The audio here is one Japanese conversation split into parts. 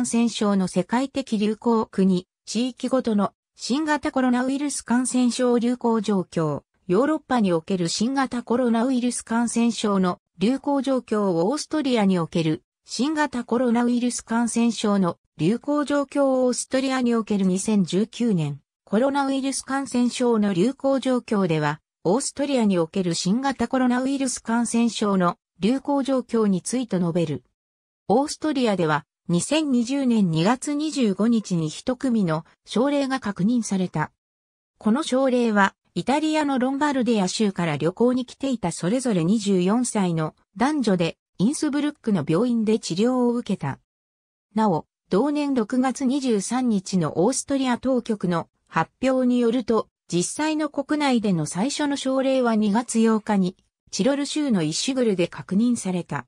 感染症の世界的流行国、地域ごとの新型コロナウイルス感染症流行状況、ヨーロッパにおける新型コロナウイルス感染症の流行状況をオーストリアにおける新型コロナウイルス感染症の流行状況をオーストリアにおける2019年コロナウイルス感染症の流行状況では、オーストリアにおける新型コロナウイルス感染症の流行状況について述べる。オーストリアでは2020年2月25日に一組の症例が確認された。この症例は、イタリアのロンバルディア州から旅行に来ていたそれぞれ24歳の男女で、インスブルックの病院で治療を受けた。なお、同年6月23日のオーストリア当局の発表によると、実際の国内での最初の症例は2月8日に、チロル州のイシュグルで確認された。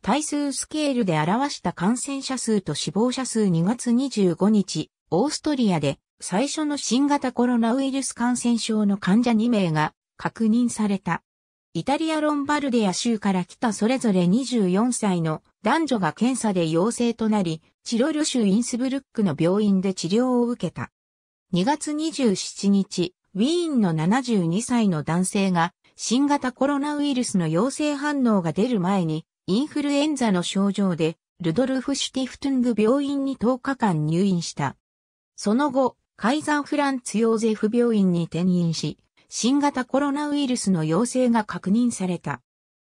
対数スケールで表した感染者数と死亡者数2月25日、オーストリアで最初の新型コロナウイルス感染症の患者2名が確認された。イタリアロンバルデア州から来たそれぞれ24歳の男女が検査で陽性となり、チロル州インスブルックの病院で治療を受けた。2月27日、ウィーンの72歳の男性が新型コロナウイルスの陽性反応が出る前にインフルエンザの症状で、ルドルフ・シュティフトゥング病院に10日間入院した。その後、カイザーフランツ・ヨーゼフ病院に転院し、新型コロナウイルスの陽性が確認された。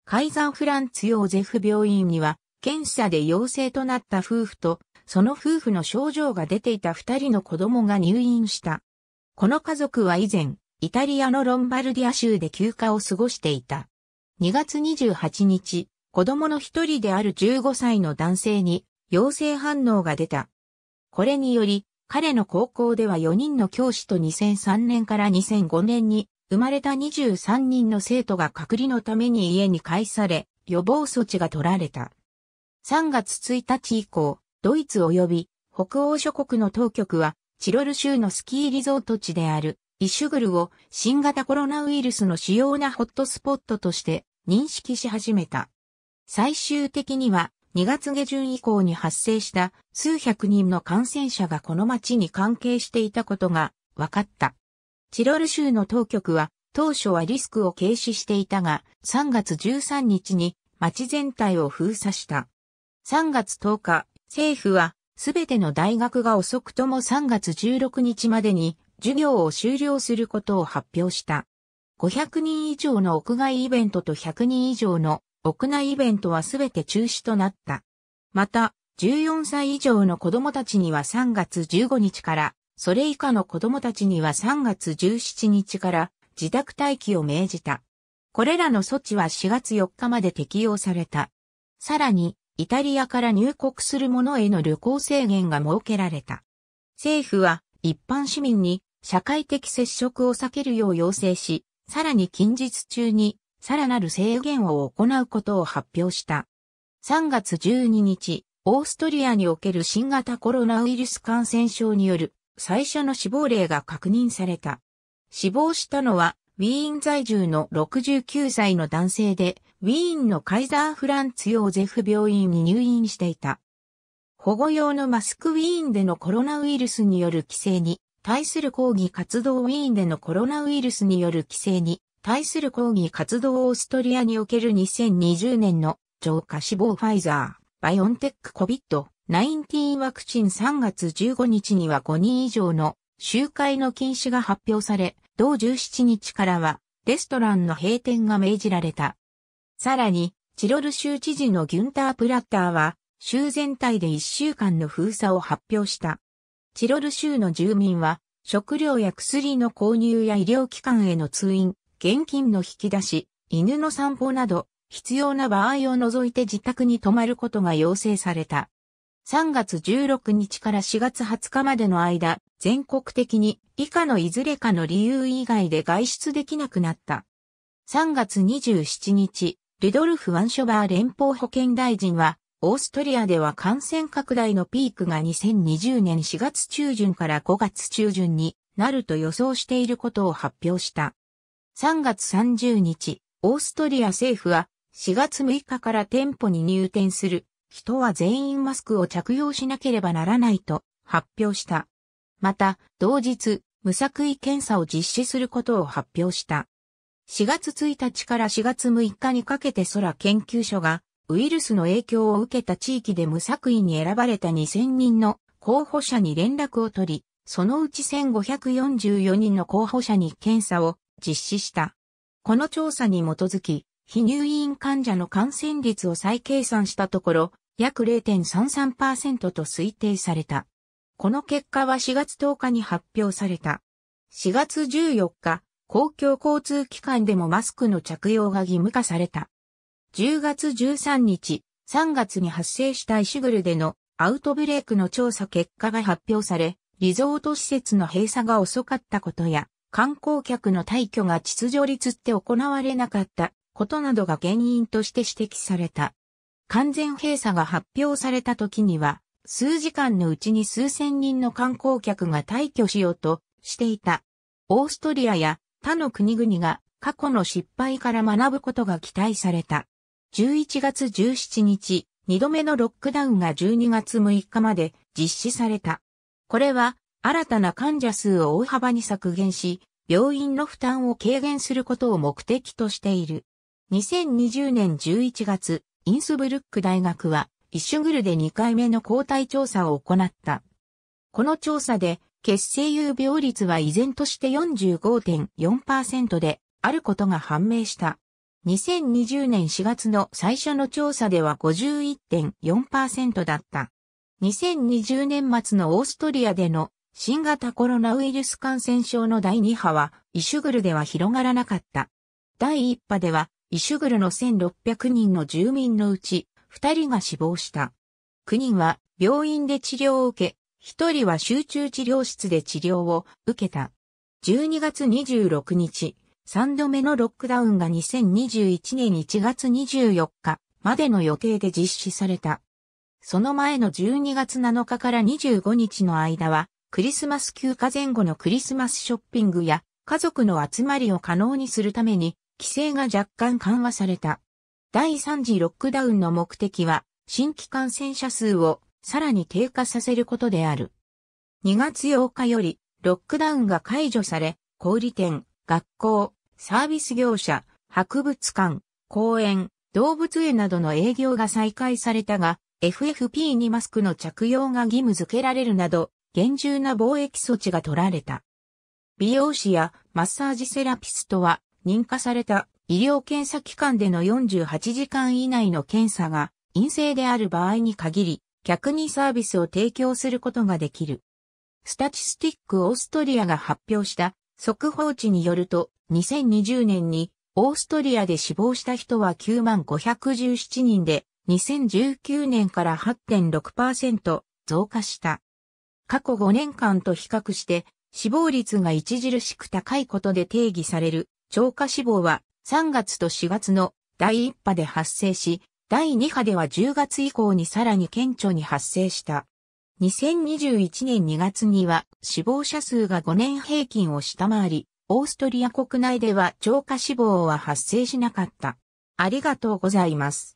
カイザーフランツ・ヨーゼフ病院には、検査で陽性となった夫婦と、その夫婦の症状が出ていた二人の子供が入院した。この家族は以前、イタリアのロンバルディア州で休暇を過ごしていた。2月28日、子供の一人である15歳の男性に陽性反応が出た。これにより、彼の高校では4人の教師と2003年から2005年に生まれた23人の生徒が隔離のために家に帰され、予防措置が取られた。3月1日以降、ドイツ及び北欧諸国の当局は、チロル州のスキーリゾート地であるイシュグルを新型コロナウイルスの主要なホットスポットとして認識し始めた。最終的には2月下旬以降に発生した数百人の感染者がこの町に関係していたことが分かった。チロル州の当局は当初はリスクを軽視していたが3月13日に町全体を封鎖した。3月10日、政府はすべての大学が遅くとも3月16日までに授業を終了することを発表した。500人以上の屋外イベントと100人以上の屋内イベントはすべて中止となった。また、14歳以上の子供たちには3月15日から、それ以下の子供たちには3月17日から自宅待機を命じた。これらの措置は4月4日まで適用された。さらに、イタリアから入国する者への旅行制限が設けられた。政府は一般市民に社会的接触を避けるよう要請し、さらに近日中にさらなる制限を行うことを発表した。3月12日、オーストリアにおける新型コロナウイルス感染症による最初の死亡例が確認された。死亡したのはウィーン在住の69歳の男性で、ウィーンのカイザーフランツヨーゼフ病院に入院していた。保護用のマスクウィーンでのコロナウイルスによる規制に対する抗議活動ウィーンでのコロナウイルスによる規制に対する抗議活動オーストリアにおける2020年の浄化死亡ファイザー、バイオンテックコビット1 9ワクチン3月15日には5人以上の集会の禁止が発表され、同17日からはレストランの閉店が命じられた。さらに、チロル州知事のギュンター・プラッターは、州全体で1週間の封鎖を発表した。チロル州の住民は、食料や薬の購入や医療機関への通院、現金の引き出し、犬の散歩など、必要な場合を除いて自宅に泊まることが要請された。3月16日から4月20日までの間、全国的に以下のいずれかの理由以外で外出できなくなった。3月27日、ルドルフ・ワンショバー連邦保健大臣は、オーストリアでは感染拡大のピークが2020年4月中旬から5月中旬になると予想していることを発表した。3月30日、オーストリア政府は4月6日から店舗に入店する人は全員マスクを着用しなければならないと発表した。また、同日、無作為検査を実施することを発表した。4月1日から4月6日にかけて空研究所がウイルスの影響を受けた地域で無作為に選ばれた2000人の候補者に連絡を取り、そのうち1544人の候補者に検査を実施した。この調査に基づき、非入院患者の感染率を再計算したところ、約0.33%と推定された。この結果は4月10日に発表された。4月14日、公共交通機関でもマスクの着用が義務化された。10月13日、3月に発生したイシュグルでのアウトブレイクの調査結果が発表され、リゾート施設の閉鎖が遅かったことや、観光客の退去が秩序率って行われなかったことなどが原因として指摘された。完全閉鎖が発表された時には、数時間のうちに数千人の観光客が退去しようとしていた。オーストリアや他の国々が過去の失敗から学ぶことが期待された。11月17日、2度目のロックダウンが12月6日まで実施された。これは新たな患者数を大幅に削減し、病院の負担を軽減することを目的としている。2020年11月、インスブルック大学は、イシュグルで2回目の抗体調査を行った。この調査で、血清有病率は依然として45.4%であることが判明した。2020年4月の最初の調査では51.4%だった。2020年末のオーストリアでの新型コロナウイルス感染症の第2波は、イシュグルでは広がらなかった。第1波では、イシュグルの1600人の住民のうち、2人が死亡した。9人は病院で治療を受け、1人は集中治療室で治療を受けた。12月26日、3度目のロックダウンが2021年1月24日までの予定で実施された。その前の12月7日から25日の間は、クリスマス休暇前後のクリスマスショッピングや家族の集まりを可能にするために規制が若干緩和された。第3次ロックダウンの目的は新規感染者数をさらに低下させることである。2月8日よりロックダウンが解除され、小売店、学校、サービス業者、博物館、公園、動物園などの営業が再開されたが、FFP にマスクの着用が義務付けられるなど、厳重な防疫措置が取られた。美容師やマッサージセラピストは認可された医療検査機関での48時間以内の検査が陰性である場合に限り、客にサービスを提供することができる。スタチスティックオーストリアが発表した速報値によると、2020年にオーストリアで死亡した人は9万517人で、2019年から8.6%増加した。過去5年間と比較して死亡率が著しく高いことで定義される超過死亡は3月と4月の第1波で発生し、第2波では10月以降にさらに顕著に発生した。2021年2月には死亡者数が5年平均を下回り、オーストリア国内では超過死亡は発生しなかった。ありがとうございます。